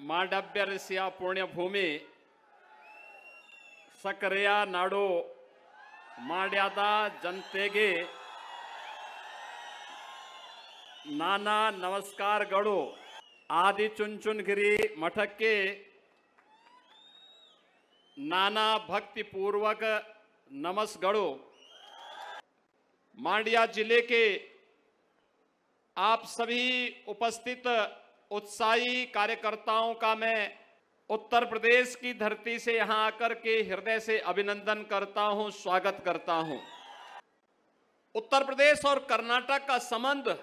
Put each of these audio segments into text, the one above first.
पुण्य भूमि सक्रिया नाडो मांड्यादा जनते नाना नमस्कार आदि चुनचुनगिरी मठक के नाना भक्ति पूर्वक नमस् नमस्कार मांडिया जिले के आप सभी उपस्थित उत्साही कार्यकर्ताओं का मैं उत्तर प्रदेश की धरती से यहां आकर के हृदय से अभिनंदन करता हूं स्वागत करता हूं उत्तर प्रदेश और कर्नाटक का संबंध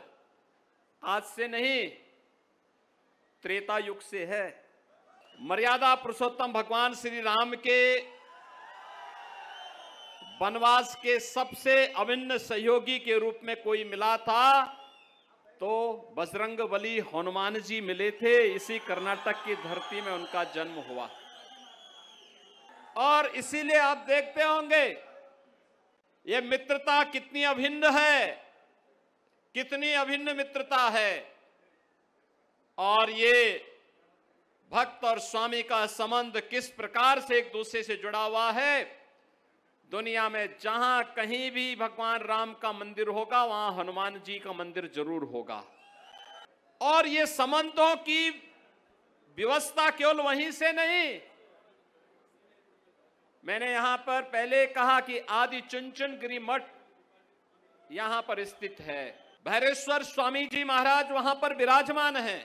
आज से नहीं त्रेता युग से है मर्यादा पुरुषोत्तम भगवान श्री राम के वनवास के सबसे अभिन्न सहयोगी के रूप में कोई मिला था तो बजरंग बली हनुमान जी मिले थे इसी कर्नाटक की धरती में उनका जन्म हुआ और इसीलिए आप देखते होंगे ये मित्रता कितनी अभिन्न है कितनी अभिन्न मित्रता है और ये भक्त और स्वामी का संबंध किस प्रकार से एक दूसरे से जुड़ा हुआ है दुनिया में जहां कहीं भी भगवान राम का मंदिर होगा वहां हनुमान जी का मंदिर जरूर होगा और ये संबंधों की व्यवस्था केवल वहीं से नहीं मैंने यहां पर पहले कहा कि आदि चुनचुन गिरी मठ यहां पर स्थित है भैरेश्वर स्वामी जी महाराज वहां पर विराजमान है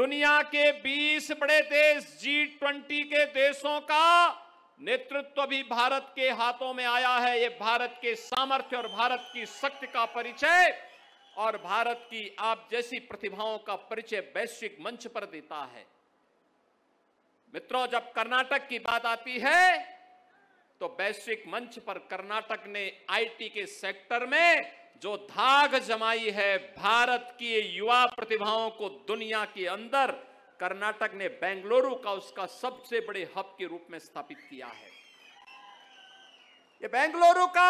दुनिया के 20 बड़े देश जी ट्वेंटी के देशों का नेतृत्व भी भारत के हाथों में आया है ये भारत के सामर्थ्य और भारत की शक्ति का परिचय और भारत की आप जैसी प्रतिभाओं का परिचय वैश्विक मंच पर देता है मित्रों जब कर्नाटक की बात आती है तो वैश्विक मंच पर कर्नाटक ने आईटी के सेक्टर में जो धाग जमाई है भारत की युवा प्रतिभाओं को दुनिया के अंदर कर्नाटक ने बेंगलुरु का उसका सबसे बड़े हब के रूप में स्थापित किया है ये बेंगलुरु का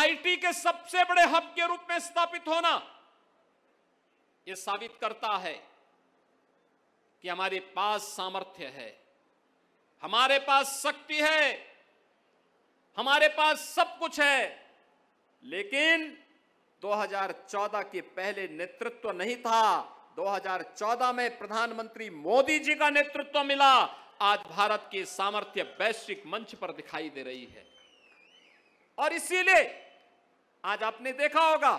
आईटी के सबसे बड़े हब के रूप में स्थापित होना यह साबित करता है कि हमारे पास सामर्थ्य है हमारे पास शक्ति है हमारे पास सब कुछ है लेकिन 2014 के पहले नेतृत्व नहीं था 2014 में प्रधानमंत्री मोदी जी का नेतृत्व मिला आज भारत की सामर्थ्य वैश्विक मंच पर दिखाई दे रही है और इसीलिए आज आपने देखा होगा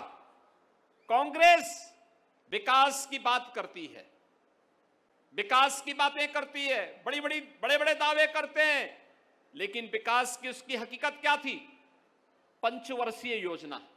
कांग्रेस विकास की बात करती है विकास की बातें करती है बड़ी बड़ी बड़े बड़े दावे करते हैं लेकिन विकास की उसकी हकीकत क्या थी पंचवर्षीय योजना